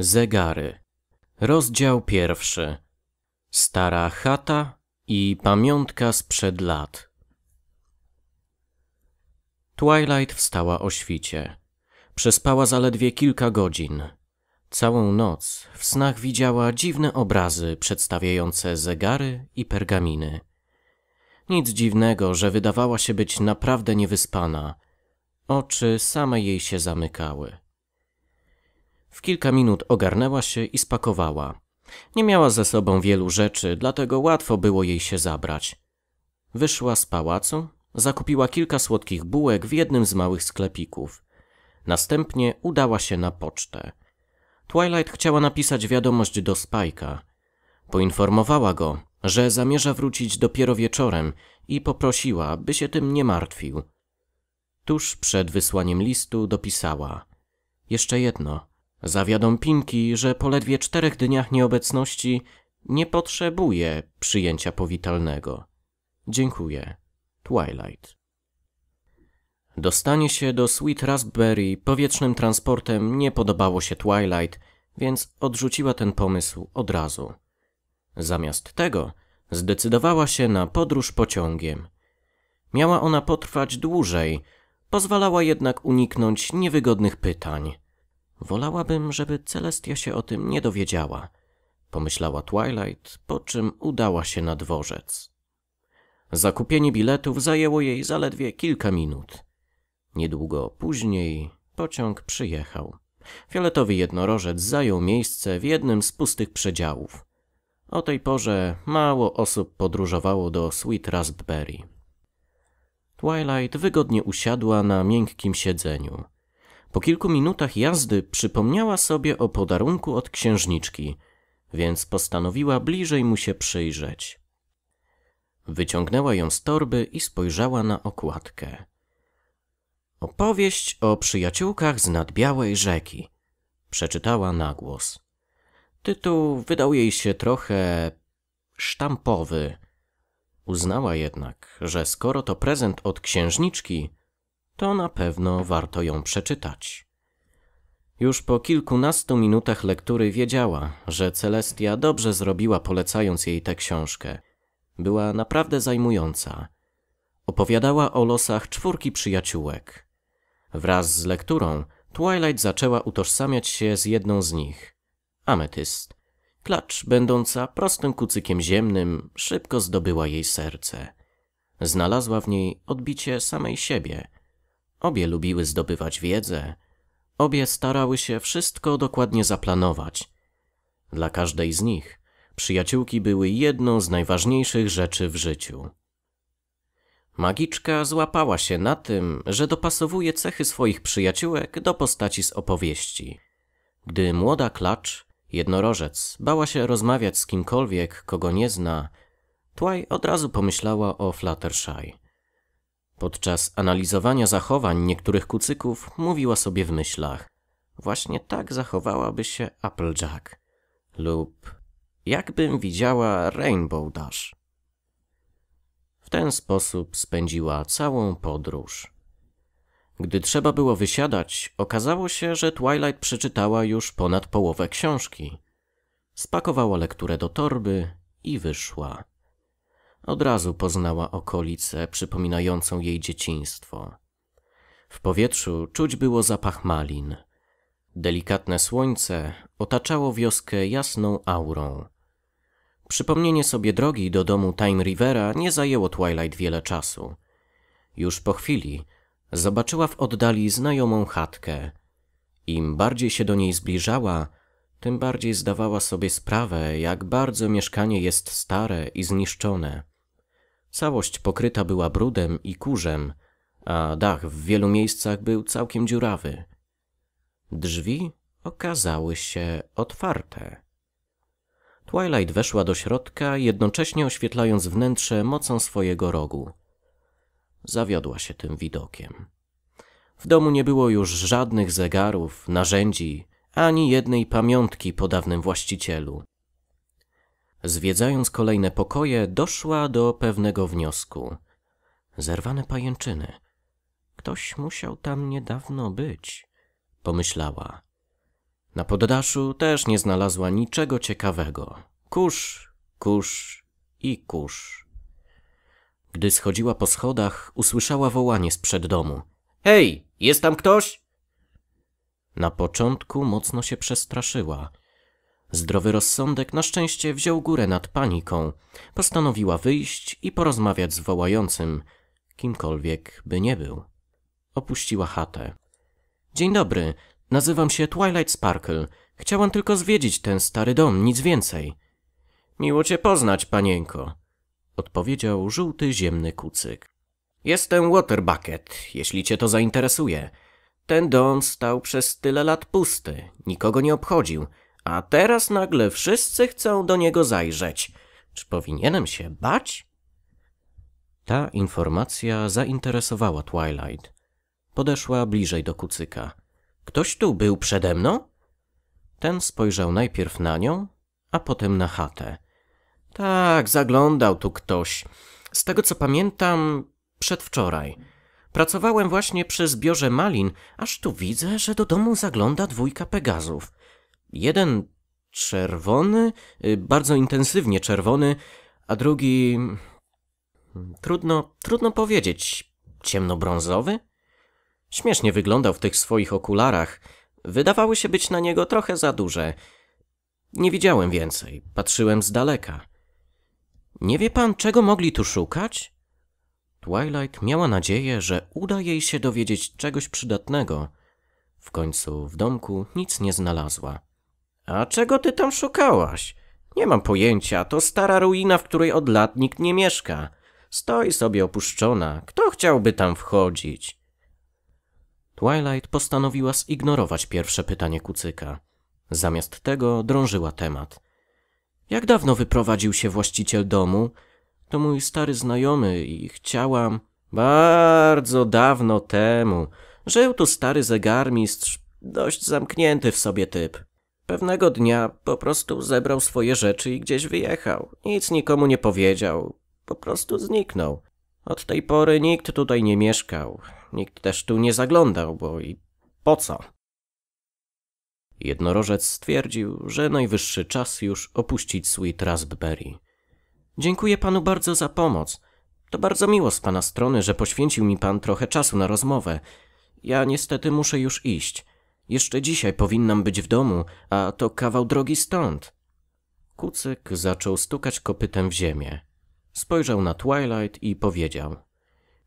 Zegary. Rozdział pierwszy. Stara chata i pamiątka sprzed lat. Twilight wstała o świcie. Przespała zaledwie kilka godzin. Całą noc w snach widziała dziwne obrazy przedstawiające zegary i pergaminy. Nic dziwnego, że wydawała się być naprawdę niewyspana. Oczy same jej się zamykały. W kilka minut ogarnęła się i spakowała. Nie miała ze sobą wielu rzeczy, dlatego łatwo było jej się zabrać. Wyszła z pałacu, zakupiła kilka słodkich bułek w jednym z małych sklepików. Następnie udała się na pocztę. Twilight chciała napisać wiadomość do Spajka. Poinformowała go, że zamierza wrócić dopiero wieczorem i poprosiła, by się tym nie martwił. Tuż przed wysłaniem listu dopisała: Jeszcze jedno. Zawiadom Pinki, że po ledwie czterech dniach nieobecności nie potrzebuje przyjęcia powitalnego. Dziękuję. Twilight. Dostanie się do Sweet Raspberry powietrznym transportem nie podobało się Twilight, więc odrzuciła ten pomysł od razu. Zamiast tego zdecydowała się na podróż pociągiem. Miała ona potrwać dłużej, pozwalała jednak uniknąć niewygodnych pytań. Wolałabym, żeby Celestia się o tym nie dowiedziała, pomyślała Twilight, po czym udała się na dworzec. Zakupienie biletów zajęło jej zaledwie kilka minut. Niedługo później pociąg przyjechał. Fioletowy jednorożec zajął miejsce w jednym z pustych przedziałów. O tej porze mało osób podróżowało do Sweet Raspberry. Twilight wygodnie usiadła na miękkim siedzeniu. Po kilku minutach jazdy przypomniała sobie o podarunku od księżniczki, więc postanowiła bliżej mu się przyjrzeć. Wyciągnęła ją z torby i spojrzała na okładkę. Opowieść o przyjaciółkach z nadbiałej rzeki. Przeczytała na głos. Tytuł wydał jej się trochę sztampowy. Uznała jednak, że skoro to prezent od księżniczki, to na pewno warto ją przeczytać. Już po kilkunastu minutach lektury wiedziała, że Celestia dobrze zrobiła polecając jej tę książkę. Była naprawdę zajmująca. Opowiadała o losach czwórki przyjaciółek. Wraz z lekturą Twilight zaczęła utożsamiać się z jedną z nich ametyst. Klacz, będąca prostym kucykiem ziemnym, szybko zdobyła jej serce. Znalazła w niej odbicie samej siebie – Obie lubiły zdobywać wiedzę. Obie starały się wszystko dokładnie zaplanować. Dla każdej z nich przyjaciółki były jedną z najważniejszych rzeczy w życiu. Magiczka złapała się na tym, że dopasowuje cechy swoich przyjaciółek do postaci z opowieści. Gdy młoda klacz, jednorożec, bała się rozmawiać z kimkolwiek, kogo nie zna, Tłaj od razu pomyślała o Fluttershy. Podczas analizowania zachowań niektórych kucyków mówiła sobie w myślach: Właśnie tak zachowałaby się Applejack. Lub jakbym widziała Rainbow Dash. W ten sposób spędziła całą podróż. Gdy trzeba było wysiadać, okazało się, że Twilight przeczytała już ponad połowę książki. Spakowała lekturę do torby i wyszła. Od razu poznała okolicę przypominającą jej dzieciństwo. W powietrzu czuć było zapach malin. Delikatne słońce otaczało wioskę jasną aurą. Przypomnienie sobie drogi do domu Time Rivera nie zajęło Twilight wiele czasu. Już po chwili zobaczyła w oddali znajomą chatkę. Im bardziej się do niej zbliżała, tym bardziej zdawała sobie sprawę, jak bardzo mieszkanie jest stare i zniszczone. Całość pokryta była brudem i kurzem, a dach w wielu miejscach był całkiem dziurawy. Drzwi okazały się otwarte. Twilight weszła do środka, jednocześnie oświetlając wnętrze mocą swojego rogu. Zawiodła się tym widokiem. W domu nie było już żadnych zegarów, narzędzi, ani jednej pamiątki po dawnym właścicielu. Zwiedzając kolejne pokoje, doszła do pewnego wniosku. Zerwane pajęczyny. Ktoś musiał tam niedawno być, pomyślała. Na poddaszu też nie znalazła niczego ciekawego. Kurz, kurz i kurz. Gdy schodziła po schodach, usłyszała wołanie sprzed domu. Hej, jest tam ktoś? Na początku mocno się przestraszyła – Zdrowy rozsądek na szczęście wziął górę nad paniką. Postanowiła wyjść i porozmawiać z wołającym, kimkolwiek by nie był. Opuściła chatę. Dzień dobry, nazywam się Twilight Sparkle. Chciałam tylko zwiedzić ten stary dom, nic więcej. Miło cię poznać, panienko, odpowiedział żółty ziemny kucyk. Jestem Waterbucket, jeśli cię to zainteresuje. Ten dom stał przez tyle lat pusty, nikogo nie obchodził a teraz nagle wszyscy chcą do niego zajrzeć. Czy powinienem się bać? Ta informacja zainteresowała Twilight. Podeszła bliżej do kucyka. Ktoś tu był przede mną? Ten spojrzał najpierw na nią, a potem na chatę. Tak, zaglądał tu ktoś. Z tego co pamiętam, przedwczoraj. Pracowałem właśnie przy zbiorze malin, aż tu widzę, że do domu zagląda dwójka Pegazów. Jeden czerwony, y, bardzo intensywnie czerwony, a drugi. Hmm, trudno, trudno powiedzieć. Ciemnobrązowy? Śmiesznie wyglądał w tych swoich okularach. Wydawały się być na niego trochę za duże. Nie widziałem więcej, patrzyłem z daleka. Nie wie pan, czego mogli tu szukać? Twilight miała nadzieję, że uda jej się dowiedzieć czegoś przydatnego. W końcu w domku nic nie znalazła. A czego ty tam szukałaś? Nie mam pojęcia, to stara ruina, w której od lat nikt nie mieszka. Stoi sobie opuszczona, kto chciałby tam wchodzić? Twilight postanowiła zignorować pierwsze pytanie kucyka. Zamiast tego drążyła temat. Jak dawno wyprowadził się właściciel domu? To mój stary znajomy i chciałam... Bardzo dawno temu. Żył tu stary zegarmistrz, dość zamknięty w sobie typ. Pewnego dnia po prostu zebrał swoje rzeczy i gdzieś wyjechał. Nic nikomu nie powiedział. Po prostu zniknął. Od tej pory nikt tutaj nie mieszkał. Nikt też tu nie zaglądał, bo i po co? Jednorożec stwierdził, że najwyższy czas już opuścić Sweet Raspberry. Dziękuję panu bardzo za pomoc. To bardzo miło z pana strony, że poświęcił mi pan trochę czasu na rozmowę. Ja niestety muszę już iść. Jeszcze dzisiaj powinnam być w domu, a to kawał drogi stąd. Kucyk zaczął stukać kopytem w ziemię. Spojrzał na Twilight i powiedział.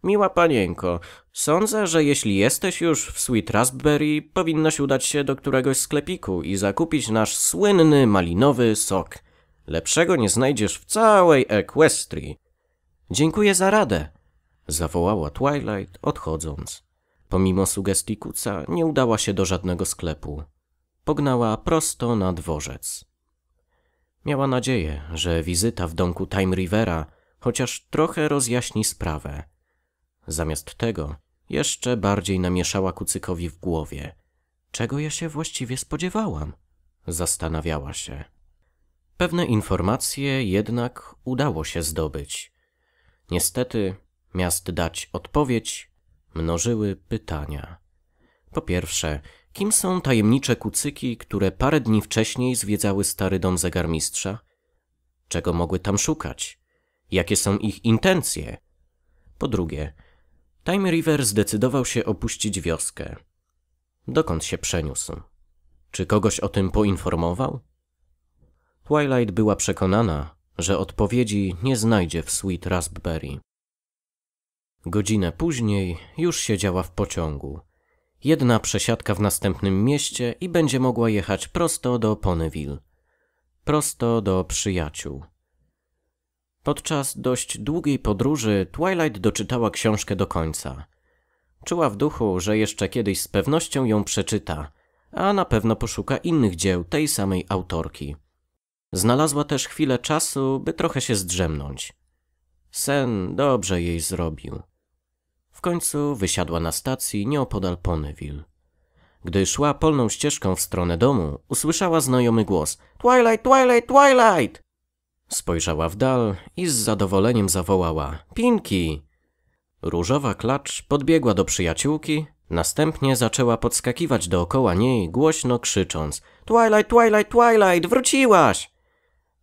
Miła panienko, sądzę, że jeśli jesteś już w Sweet Raspberry, powinnaś udać się do któregoś sklepiku i zakupić nasz słynny malinowy sok. Lepszego nie znajdziesz w całej Equestrii. Dziękuję za radę, zawołała Twilight odchodząc. Pomimo sugestii kuca, nie udała się do żadnego sklepu. Pognała prosto na dworzec. Miała nadzieję, że wizyta w domku Time Rivera chociaż trochę rozjaśni sprawę. Zamiast tego jeszcze bardziej namieszała kucykowi w głowie. Czego ja się właściwie spodziewałam? Zastanawiała się. Pewne informacje jednak udało się zdobyć. Niestety, miast dać odpowiedź, mnożyły pytania. Po pierwsze, kim są tajemnicze kucyki, które parę dni wcześniej zwiedzały stary dom zegarmistrza? Czego mogły tam szukać? Jakie są ich intencje? Po drugie, Time River zdecydował się opuścić wioskę. Dokąd się przeniósł? Czy kogoś o tym poinformował? Twilight była przekonana, że odpowiedzi nie znajdzie w Sweet Raspberry. Godzinę później już siedziała w pociągu. Jedna przesiadka w następnym mieście i będzie mogła jechać prosto do Ponyville. Prosto do przyjaciół. Podczas dość długiej podróży Twilight doczytała książkę do końca. Czuła w duchu, że jeszcze kiedyś z pewnością ją przeczyta, a na pewno poszuka innych dzieł tej samej autorki. Znalazła też chwilę czasu, by trochę się zdrzemnąć. Sen dobrze jej zrobił. W końcu wysiadła na stacji nieopodal Ponyville. Gdy szła polną ścieżką w stronę domu, usłyszała znajomy głos Twilight, Twilight, Twilight! Spojrzała w dal i z zadowoleniem zawołała Pinki! Różowa klacz podbiegła do przyjaciółki, następnie zaczęła podskakiwać dookoła niej, głośno krzycząc Twilight, Twilight, Twilight, wróciłaś!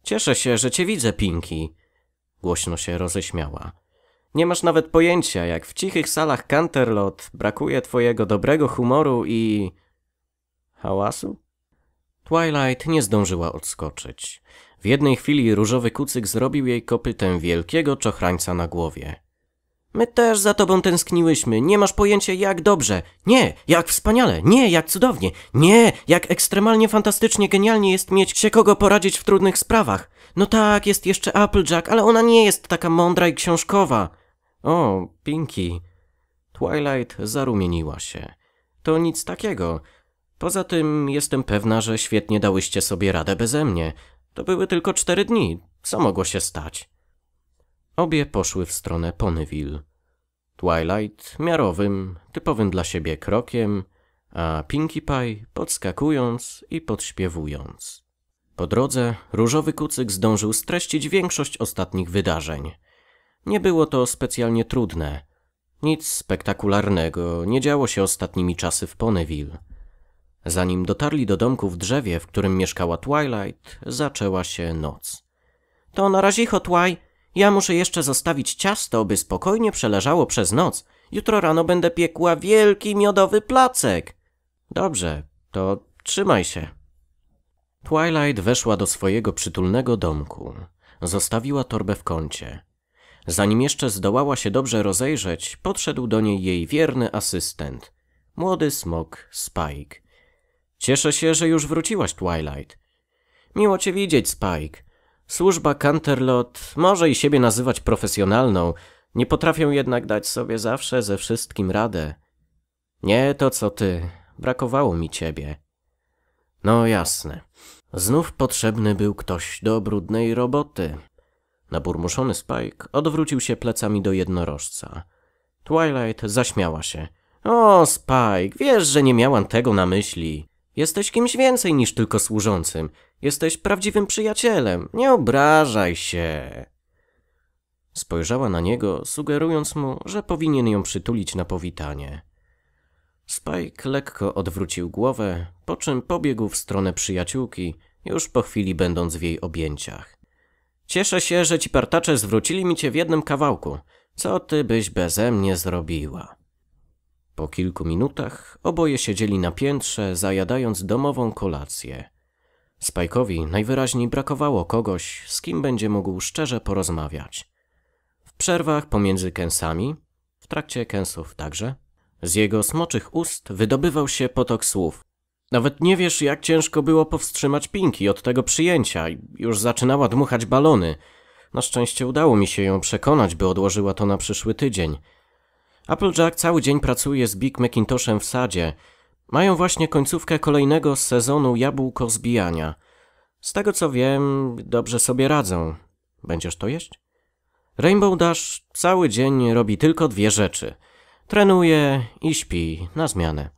Cieszę się, że cię widzę, Pinki! Głośno się roześmiała. Nie masz nawet pojęcia, jak w cichych salach Canterlot brakuje twojego dobrego humoru i... hałasu? Twilight nie zdążyła odskoczyć. W jednej chwili różowy kucyk zrobił jej kopytem wielkiego czochrańca na głowie. My też za tobą tęskniłyśmy, nie masz pojęcia jak dobrze. Nie, jak wspaniale, nie, jak cudownie, nie, jak ekstremalnie fantastycznie genialnie jest mieć się kogo poradzić w trudnych sprawach. No tak, jest jeszcze Applejack, ale ona nie jest taka mądra i książkowa. O, Pinki. Twilight zarumieniła się. To nic takiego. Poza tym jestem pewna, że świetnie dałyście sobie radę beze mnie. To były tylko cztery dni. Co mogło się stać? Obie poszły w stronę Ponyville. Twilight miarowym, typowym dla siebie krokiem, a Pinkie Pie podskakując i podśpiewując. Po drodze różowy kucyk zdążył streścić większość ostatnich wydarzeń – nie było to specjalnie trudne. Nic spektakularnego nie działo się ostatnimi czasy w Ponyville. Zanim dotarli do domku w drzewie, w którym mieszkała Twilight, zaczęła się noc. To na razie, chodź, Ja muszę jeszcze zostawić ciasto, by spokojnie przeleżało przez noc. Jutro rano będę piekła wielki miodowy placek. Dobrze, to trzymaj się. Twilight weszła do swojego przytulnego domku. Zostawiła torbę w kącie. Zanim jeszcze zdołała się dobrze rozejrzeć, podszedł do niej jej wierny asystent, młody smok Spike. Cieszę się, że już wróciłaś, Twilight. Miło cię widzieć, Spike. Służba Canterlot może i siebie nazywać profesjonalną, nie potrafię jednak dać sobie zawsze ze wszystkim radę. Nie to co ty, brakowało mi ciebie. No jasne. Znów potrzebny był ktoś do brudnej roboty. Naburmuszony Spike odwrócił się plecami do jednorożca. Twilight zaśmiała się. O, Spike, wiesz, że nie miałam tego na myśli. Jesteś kimś więcej niż tylko służącym. Jesteś prawdziwym przyjacielem. Nie obrażaj się. Spojrzała na niego, sugerując mu, że powinien ją przytulić na powitanie. Spike lekko odwrócił głowę, po czym pobiegł w stronę przyjaciółki, już po chwili będąc w jej objęciach. Cieszę się, że ci partacze zwrócili mi cię w jednym kawałku. Co ty byś beze mnie zrobiła? Po kilku minutach oboje siedzieli na piętrze, zajadając domową kolację. Spajkowi najwyraźniej brakowało kogoś, z kim będzie mógł szczerze porozmawiać. W przerwach pomiędzy kęsami, w trakcie kęsów także, z jego smoczych ust wydobywał się potok słów, nawet nie wiesz, jak ciężko było powstrzymać Pinki od tego przyjęcia. Już zaczynała dmuchać balony. Na szczęście udało mi się ją przekonać, by odłożyła to na przyszły tydzień. Applejack cały dzień pracuje z Big Macintoshem w sadzie. Mają właśnie końcówkę kolejnego sezonu jabłko zbijania. Z tego co wiem, dobrze sobie radzą. Będziesz to jeść? Rainbow Dash cały dzień robi tylko dwie rzeczy. Trenuje i śpi na zmianę.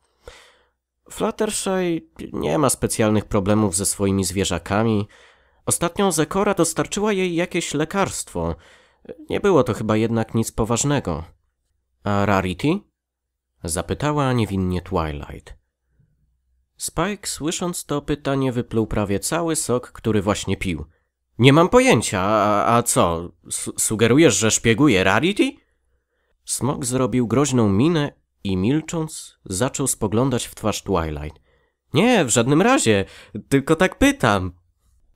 Fluttershy nie ma specjalnych problemów ze swoimi zwierzakami. Ostatnią Zekora dostarczyła jej jakieś lekarstwo. Nie było to chyba jednak nic poważnego. A Rarity? Zapytała niewinnie Twilight. Spike, słysząc to pytanie, wypluł prawie cały sok, który właśnie pił. Nie mam pojęcia, a, a co? Su sugerujesz, że szpieguje Rarity? Smok zrobił groźną minę i milcząc, zaczął spoglądać w twarz Twilight. Nie, w żadnym razie, tylko tak pytam,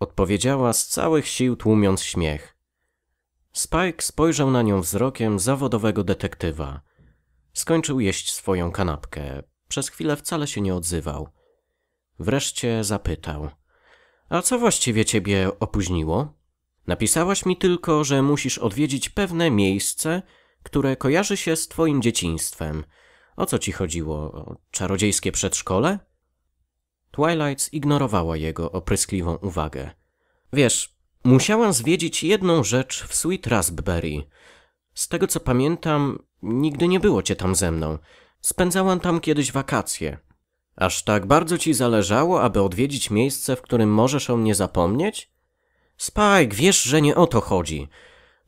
odpowiedziała z całych sił tłumiąc śmiech. Spike spojrzał na nią wzrokiem zawodowego detektywa. Skończył jeść swoją kanapkę. Przez chwilę wcale się nie odzywał. Wreszcie zapytał. A co właściwie ciebie opóźniło? Napisałaś mi tylko, że musisz odwiedzić pewne miejsce, które kojarzy się z twoim dzieciństwem – o co ci chodziło? O czarodziejskie przedszkole? Twilight ignorowała jego opryskliwą uwagę. Wiesz, musiałam zwiedzić jedną rzecz w Sweet Raspberry. Z tego co pamiętam, nigdy nie było cię tam ze mną. Spędzałam tam kiedyś wakacje. Aż tak bardzo ci zależało, aby odwiedzić miejsce, w którym możesz o mnie zapomnieć? Spike, wiesz, że nie o to chodzi.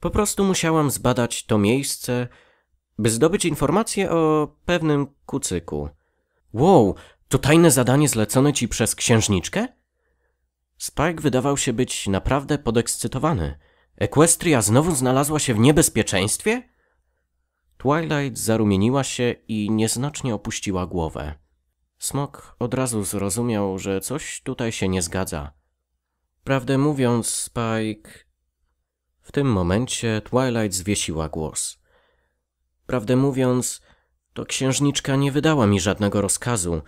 Po prostu musiałam zbadać to miejsce, by zdobyć informacje o pewnym kucyku. Wow, to tajne zadanie zlecone ci przez księżniczkę? Spike wydawał się być naprawdę podekscytowany. Equestria znowu znalazła się w niebezpieczeństwie? Twilight zarumieniła się i nieznacznie opuściła głowę. Smok od razu zrozumiał, że coś tutaj się nie zgadza. Prawdę mówiąc, Spike... W tym momencie Twilight zwiesiła głos. Prawdę mówiąc, to księżniczka nie wydała mi żadnego rozkazu.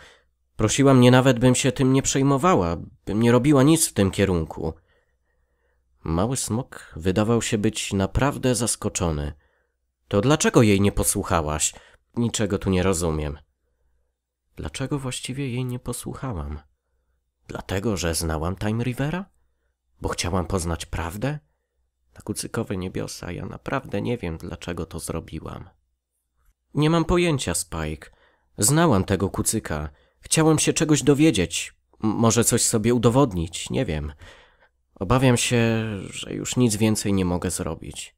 Prosiła mnie nawet, bym się tym nie przejmowała, bym nie robiła nic w tym kierunku. Mały smok wydawał się być naprawdę zaskoczony. To dlaczego jej nie posłuchałaś? Niczego tu nie rozumiem. Dlaczego właściwie jej nie posłuchałam? Dlatego, że znałam Time Rivera? Bo chciałam poznać prawdę? Na kucykowe niebiosa ja naprawdę nie wiem, dlaczego to zrobiłam. Nie mam pojęcia, Spike. Znałam tego kucyka. Chciałam się czegoś dowiedzieć. M może coś sobie udowodnić, nie wiem. Obawiam się, że już nic więcej nie mogę zrobić.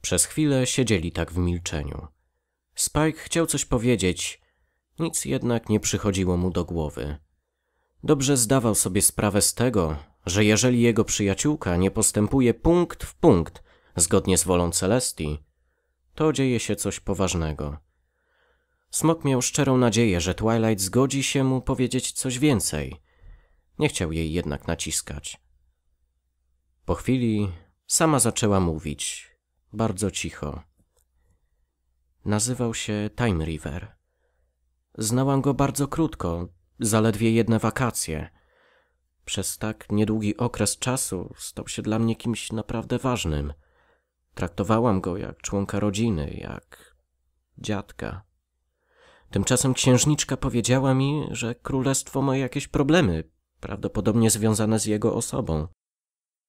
Przez chwilę siedzieli tak w milczeniu. Spike chciał coś powiedzieć, nic jednak nie przychodziło mu do głowy. Dobrze zdawał sobie sprawę z tego, że jeżeli jego przyjaciółka nie postępuje punkt w punkt zgodnie z wolą Celestii, to dzieje się coś poważnego. Smok miał szczerą nadzieję, że Twilight zgodzi się mu powiedzieć coś więcej. Nie chciał jej jednak naciskać. Po chwili sama zaczęła mówić, bardzo cicho. Nazywał się Time River. Znałam go bardzo krótko, zaledwie jedne wakacje. Przez tak niedługi okres czasu stał się dla mnie kimś naprawdę ważnym – Traktowałam go jak członka rodziny, jak dziadka. Tymczasem księżniczka powiedziała mi, że królestwo ma jakieś problemy, prawdopodobnie związane z jego osobą.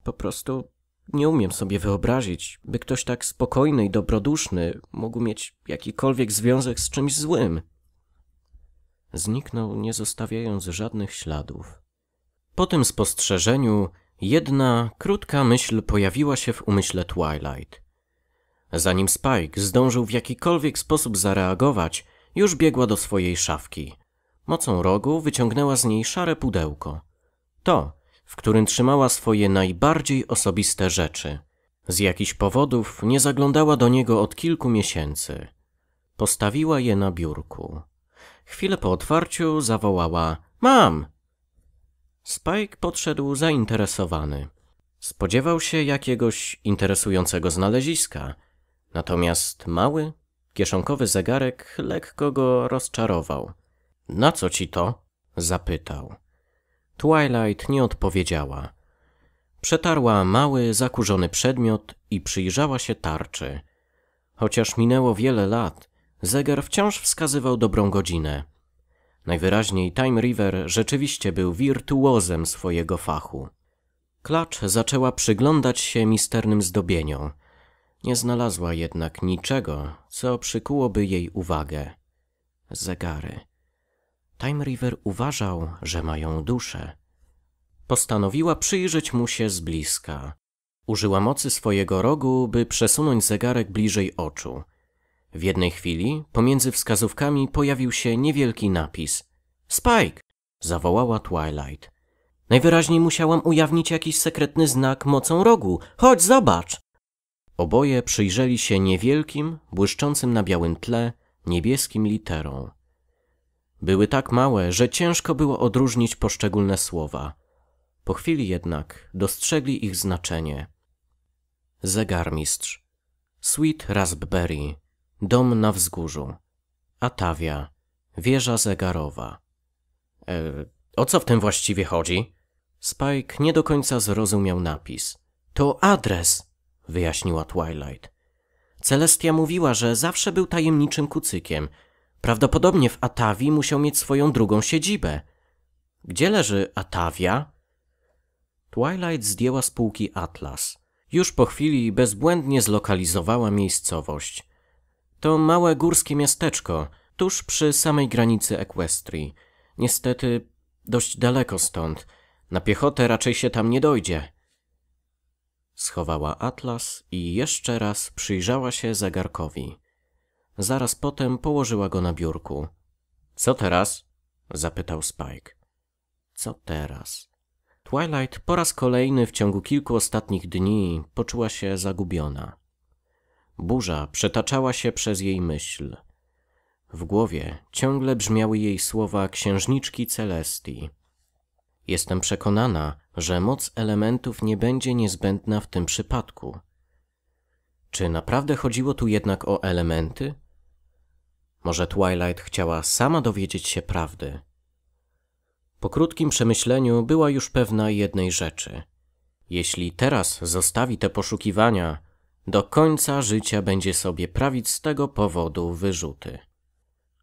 Po prostu nie umiem sobie wyobrazić, by ktoś tak spokojny i dobroduszny mógł mieć jakikolwiek związek z czymś złym. Zniknął, nie zostawiając żadnych śladów. Po tym spostrzeżeniu jedna krótka myśl pojawiła się w umyśle Twilight. Zanim Spike zdążył w jakikolwiek sposób zareagować, już biegła do swojej szafki. Mocą rogu wyciągnęła z niej szare pudełko. To, w którym trzymała swoje najbardziej osobiste rzeczy. Z jakichś powodów nie zaglądała do niego od kilku miesięcy. Postawiła je na biurku. Chwilę po otwarciu zawołała: Mam! Spike podszedł zainteresowany. Spodziewał się jakiegoś interesującego znaleziska, Natomiast mały, kieszonkowy zegarek lekko go rozczarował. Na co ci to? zapytał. Twilight nie odpowiedziała. Przetarła mały, zakurzony przedmiot i przyjrzała się tarczy. Chociaż minęło wiele lat, zegar wciąż wskazywał dobrą godzinę. Najwyraźniej Time River rzeczywiście był wirtuozem swojego fachu. Klacz zaczęła przyglądać się misternym zdobieniom – nie znalazła jednak niczego, co przykułoby jej uwagę. Zegary. Time River uważał, że mają duszę. Postanowiła przyjrzeć mu się z bliska. Użyła mocy swojego rogu, by przesunąć zegarek bliżej oczu. W jednej chwili pomiędzy wskazówkami pojawił się niewielki napis. Spike! zawołała Twilight. Najwyraźniej musiałam ujawnić jakiś sekretny znak mocą rogu. Chodź, zobacz! Oboje przyjrzeli się niewielkim, błyszczącym na białym tle, niebieskim literom. Były tak małe, że ciężko było odróżnić poszczególne słowa. Po chwili jednak dostrzegli ich znaczenie. Zegarmistrz, Sweet Raspberry, dom na wzgórzu, Atawia, wieża zegarowa. E, o co w tym właściwie chodzi? Spike nie do końca zrozumiał napis. To adres! wyjaśniła Twilight. Celestia mówiła, że zawsze był tajemniczym kucykiem. Prawdopodobnie w Atawii musiał mieć swoją drugą siedzibę. Gdzie leży Atawia? Twilight zdjęła z półki atlas. Już po chwili bezbłędnie zlokalizowała miejscowość. To małe górskie miasteczko, tuż przy samej granicy Equestrii. Niestety dość daleko stąd. Na piechotę raczej się tam nie dojdzie. Schowała atlas i jeszcze raz przyjrzała się zegarkowi. Zaraz potem położyła go na biurku. Co teraz? zapytał Spike. Co teraz? Twilight po raz kolejny w ciągu kilku ostatnich dni poczuła się zagubiona. Burza przetaczała się przez jej myśl. W głowie ciągle brzmiały jej słowa księżniczki Celestii. Jestem przekonana, że moc elementów nie będzie niezbędna w tym przypadku. Czy naprawdę chodziło tu jednak o elementy? Może Twilight chciała sama dowiedzieć się prawdy? Po krótkim przemyśleniu była już pewna jednej rzeczy. Jeśli teraz zostawi te poszukiwania, do końca życia będzie sobie prawić z tego powodu wyrzuty.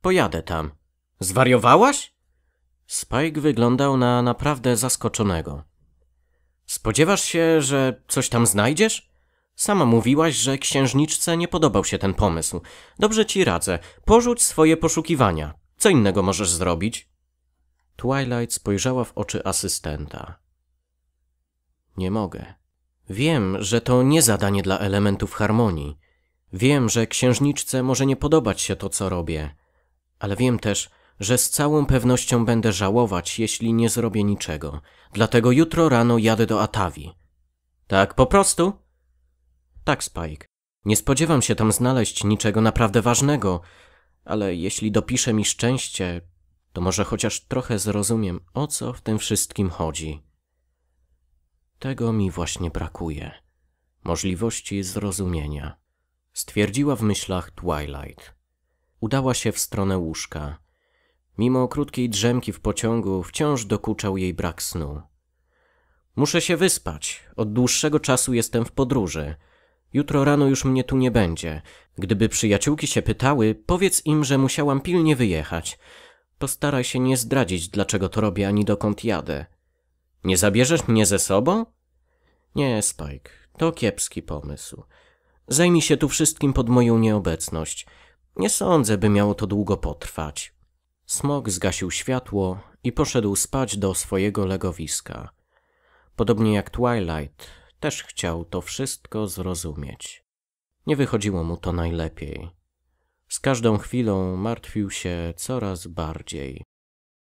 Pojadę tam. Zwariowałaś? Spike wyglądał na naprawdę zaskoczonego. Spodziewasz się, że coś tam znajdziesz? Sama mówiłaś, że księżniczce nie podobał się ten pomysł. Dobrze ci radzę, porzuć swoje poszukiwania. Co innego możesz zrobić? Twilight spojrzała w oczy asystenta. Nie mogę. Wiem, że to nie zadanie dla elementów harmonii. Wiem, że księżniczce może nie podobać się to, co robię, ale wiem też, że z całą pewnością będę żałować, jeśli nie zrobię niczego. Dlatego jutro rano jadę do Atawi. Tak po prostu? Tak, Spike. Nie spodziewam się tam znaleźć niczego naprawdę ważnego, ale jeśli dopiszę mi szczęście, to może chociaż trochę zrozumiem, o co w tym wszystkim chodzi. Tego mi właśnie brakuje. Możliwości zrozumienia. Stwierdziła w myślach Twilight. Udała się w stronę łóżka. Mimo krótkiej drzemki w pociągu, wciąż dokuczał jej brak snu. Muszę się wyspać. Od dłuższego czasu jestem w podróży. Jutro rano już mnie tu nie będzie. Gdyby przyjaciółki się pytały, powiedz im, że musiałam pilnie wyjechać. Postaraj się nie zdradzić, dlaczego to robię ani dokąd jadę. Nie zabierzesz mnie ze sobą? Nie, Spike, to kiepski pomysł. Zajmij się tu wszystkim pod moją nieobecność. Nie sądzę, by miało to długo potrwać. Smok zgasił światło i poszedł spać do swojego legowiska. Podobnie jak Twilight, też chciał to wszystko zrozumieć. Nie wychodziło mu to najlepiej. Z każdą chwilą martwił się coraz bardziej.